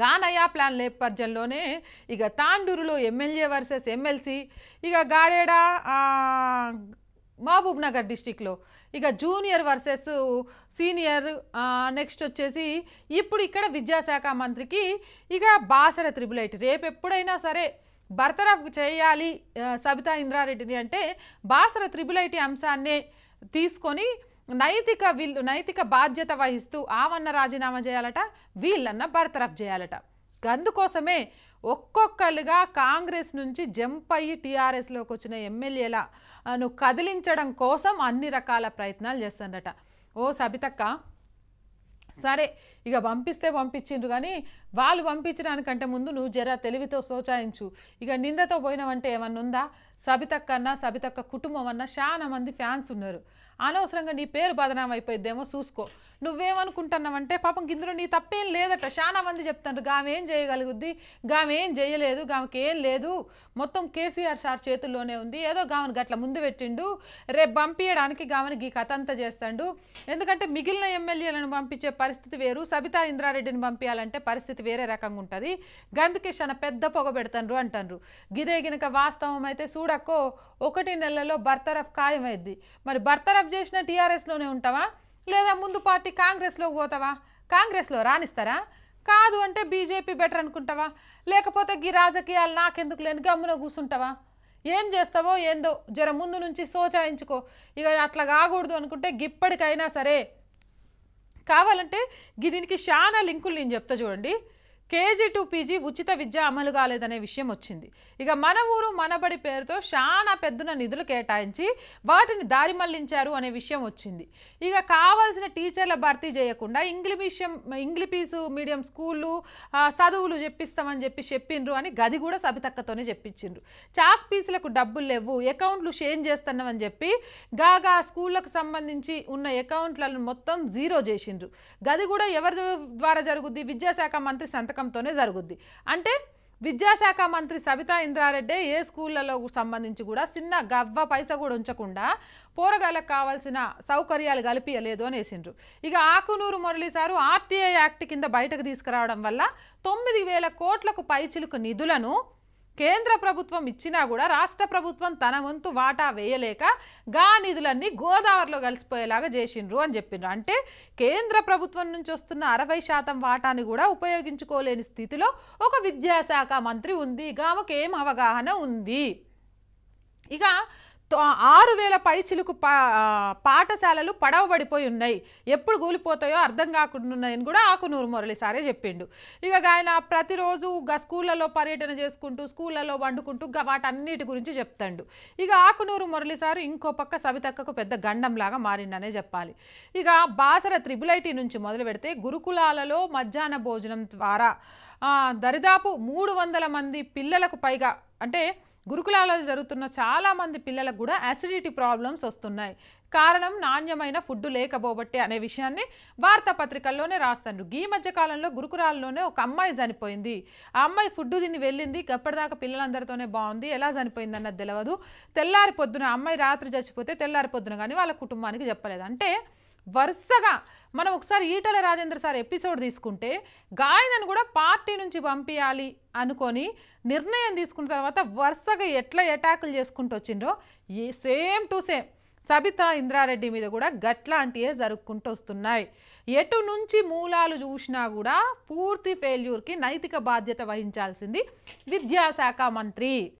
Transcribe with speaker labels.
Speaker 1: గానయా plan నేపథ్యంలోనే ఇక తాండూరులో MLA versus MLC ఇక గాడేడ మహబూబ్ నగర్ డిస్టిక్లో ఇక జూనియర్ వర్సెస్ సీనియర్ నెక్స్ట్ వచ్చేసి ఇప్పుడు ఇక్కడ విద్యాశాఖ మంత్రికి ఇక బాసర త్రిబుల్ ఎయిట్ రేపు ఎప్పుడైనా సరే బర్తరఫ్ చేయాలి సబితా ఇంద్రారెడ్డిని అంటే బాసర త్రిబుల్ ఐటీ అంశాన్నే తీసుకొని నైతిక వీళ్ళు నైతిక బాధ్యత వహిస్తూ ఆమన్న రాజీనామా చేయాలట వీళ్ళన్న బర్తరఫ్ చేయాలట అందుకోసమే ఒక్కొక్కరుగా కాంగ్రెస్ నుంచి జంప్ అయ్యి టీఆర్ఎస్లోకి వచ్చిన ఎమ్మెల్యేలను కదిలించడం కోసం అన్ని రకాల ప్రయత్నాలు చేస్తుండట ఓ సబితక్క సరే ఇక పంపిస్తే పంపించిండ్రు కానీ వాళ్ళు పంపించడానికంటే ముందు నువ్వు జర తెలివితో సోచాయించు ఇక నిందతో పోయినవంటే ఏమన్నా ఉందా సబితక్క అన్న సబితక్క కుటుంబం అన్న చాలా మంది ఫ్యాన్స్ ఉన్నారు అనవసరంగా నీ పేరు బదనాం అయిపోయిద్దేమో చూసుకో నువ్వేమనుకుంటున్నావంటే పాపం గిందులో నీ తప్పేం లేదట చాలా మంది చెప్తాను గామె ఏం చేయగలుగుద్ది గామె ఏం చేయలేదు గామెకి ఏం లేదు మొత్తం కేసీఆర్ సార్ చేతుల్లోనే ఉంది ఏదో గామెను గట్ల ముందు పెట్టిండు రేపు పంపించడానికి గామెని గీ కథ అంతా చేస్తాడు ఎందుకంటే మిగిలిన ఎమ్మెల్యేలను పంపించే పరిస్థితి వేరు సబితా ఇంద్రారెడ్డిని పంపించాలంటే పరిస్థితి వేరే రకంగా ఉంటుంది గందుకే అన్న పెద్ద పొగ పెడతాను అంటారు గిదే గినక వాస్తవం అయితే చూడక్కో ఒకటి నెలలో బర్తరఫ్ ఖాయమైద్ది మరి బర్తరఫ్ జాబ్ చేసిన టీఆర్ఎస్లోనే ఉంటావా లేదా ముందు పార్టీ కాంగ్రెస్లో పోతావా కాంగ్రెస్లో రాణిస్తారా కాదు అంటే బీజేపీ బెటర్ అనుకుంటావా లేకపోతే గీ రాజకీయాలు నాకెందుకు లేని గమ్మున కూర్చుంటావా ఏం చేస్తావో ఏందో జర ముందు నుంచి సోచాయించుకో ఇక అట్లా కాకూడదు అనుకుంటే గిప్పటికైనా సరే కావాలంటే దీనికి చాలా లింకులు నేను చెప్తా చూడండి కేజీ టు పీజీ ఉచిత విద్య అమలు కాలేదనే విషయం వచ్చింది ఇక మన ఊరు మనబడి పేరుతో చాలా పెద్దన నిధులు కేటాయించి వాటిని దారి మళ్లించారు అనే విషయం వచ్చింది ఇక కావాల్సిన టీచర్ల భర్తీ చేయకుండా ఇంగ్లీష్ ఇంగ్లీష్ మీడియం స్కూళ్ళు చదువులు చెప్పిస్తామని చెప్పి చెప్పిండ్రు అని గది కూడా సబితక్కతోనే చెప్పించిండ్రు చాక్ పీసులకు డబ్బులు లేవు అకౌంట్లు షేంజ్ చేస్తున్నామని చెప్పి గాగా స్కూళ్ళకు సంబంధించి ఉన్న అకౌంట్లను మొత్తం జీరో చేసిండ్రు గది కూడా ఎవరి ద్వారా జరుగుద్ది విద్యాశాఖ మంత్రి సంతకం పుస్తకంతోనే జరుగుద్ది అంటే విద్యాశాఖ మంత్రి సబితా ఇంద్రారెడ్డి ఏ స్కూళ్ళలో సంబంధించి కూడా చిన్న గవ్వ పైస కూడా ఉంచకుండా పోరగాళ్ళకు కావాల్సిన సౌకర్యాలు కల్పియలేదు అని వేసిండ్రు ఇక Akunuri Murali sir RTI act కింద బయటకు తీసుకురావడం వల్ల తొమ్మిది వేల కోట్లకు పైచిలుకు నిధులను కేంద్ర ప్రభుత్వం ఇచ్చినా కూడా రాష్ట్ర ప్రభుత్వం తన వంతు వాటా వేయలేక గా నిధులన్నీ గోదావరిలో కలిసిపోయేలాగా చేసిండ్రు అని చెప్పిండ్రు అంటే కేంద్ర ప్రభుత్వం నుంచి వస్తున్న అరవై శాతం వాటాని కూడా ఉపయోగించుకోలేని స్థితిలో ఒక విద్యాశాఖ మంత్రి ఉంది ఆమెకేం అవగాహన ఉంది ఇక ఆరు వేల పైచిలకు పా పాఠశాలలు పడవబడిపోయి ఉన్నాయి ఎప్పుడు కూలిపోతాయో అర్థం కాకుండా ఉన్నాయని కూడా ఆకునూరు మురళి సారే చెప్పిండు ఇక ఆయన ప్రతిరోజు స్కూళ్ళలో పర్యటన చేసుకుంటూ స్కూళ్ళలో వండుకుంటూ వాటన్నిటి గురించి చెప్తాడు ఇక ఆకునూరు మురళి సారు ఇంకో పక్క సవితక్కకు పెద్ద గండంలాగా మారిండనే చెప్పాలి ఇక బాసర త్రిబులైటీ నుంచి మొదలు పెడితే గురుకులాలలో మధ్యాహ్న భోజనం ద్వారా దరిదాపు మూడు వందల మంది పిల్లలకు పైగా అంటే గురుకులాలలో జరుగుతున్న చాలామంది పిల్లలకు కూడా యాసిడిటీ ప్రాబ్లమ్స్ వస్తున్నాయి కారణం నాణ్యమైన ఫుడ్ లేకపోబట్టే అనే విషయాన్ని వార్తాపత్రికల్లోనే రాస్తాను ఈ మధ్యకాలంలో గురుకురాల్లోనే ఒక అమ్మాయి చనిపోయింది ఆ అమ్మాయి ఫుడ్ తిని వెళ్ళింది ఎప్పటిదాకా పిల్లలందరితోనే బాగుంది ఎలా చనిపోయింది అన్నది తెలియదు తెల్లారి పొద్దున అమ్మాయి రాత్రి చచ్చిపోతే తెల్లారి పొద్దున కానీ వాళ్ళ కుటుంబానికి చెప్పలేదు అంటే వరుసగా మనం ఒకసారి ఈటల రాజేంద్ర సార్ ఎపిసోడ్ తీసుకుంటే గాయనను కూడా పార్టీ నుంచి పంపించాలి అనుకొని నిర్ణయం తీసుకున్న తర్వాత వరుసగా ఎట్లా ఎటాకులు చేసుకుంటూ వచ్చిండ్రో ఏ same to same Sabitha Indra Reddy మీద కూడా గట్లాంటివే జరుపుకుంటూ వస్తున్నాయి ఎటు నుంచి మూలాలు చూసినా కూడా పూర్తి ఫెయిల్యూర్కి నైతిక బాధ్యత వహించాల్సింది విద్యాశాఖ మంత్రి